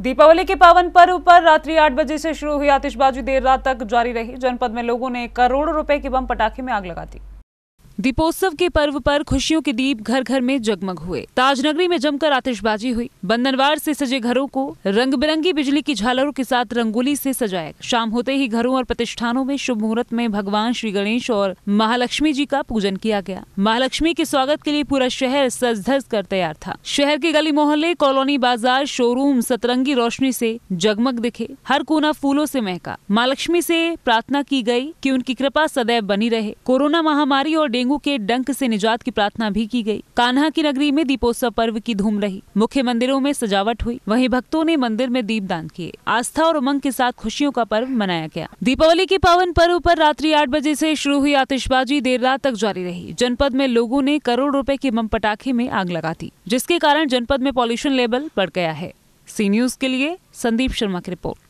दीपावली के पावन पर्व पर रात्रि आठ बजे से शुरू हुई आतिशबाजी देर रात तक जारी रही जनपद में लोगों ने करोड़ों रुपए की बम पटाखे में आग लगा दी दीपोत्सव के पर्व पर खुशियों के दीप घर घर में जगमग हुए ताजनगरी में जमकर आतिशबाजी हुई बंधनवार से सजे घरों को रंग बिरंगी बिजली की झालरों के साथ रंगोली से सजाया शाम होते ही घरों और प्रतिष्ठानों में शुभ मुहूर्त में भगवान श्री गणेश और महालक्ष्मी जी का पूजन किया गया महालक्ष्मी के स्वागत के लिए पूरा शहर सज धज कर तैयार था शहर के गली मोहल्ले कॉलोनी बाजार शोरूम सतरंगी रोशनी से जगमग दिखे हर कोना फूलों से महका महालक्ष्मी से प्रार्थना की गई कि उनकी कृपा सदैव बनी रहे कोरोना महामारी और डेंगू डेंगू के डंक से निजात की प्रार्थना भी की गई कान्हा की नगरी में दीपोत्सव पर्व की धूम रही मुख्य मंदिरों में सजावट हुई वहीं भक्तों ने मंदिर में दीप दान किए आस्था और उमंग के साथ खुशियों का पर्व मनाया गया दीपावली के पावन पर्व पर रात्रि आठ बजे से शुरू हुई आतिशबाजी देर रात तक जारी रही जनपद में लोगों ने करोड़ रुपए के बम पटाखे में आग लगा दी जिसके कारण जनपद में पॉल्यूशन लेवल बढ़ गया है सी न्यूज के लिए संदीप शर्मा की रिपोर्ट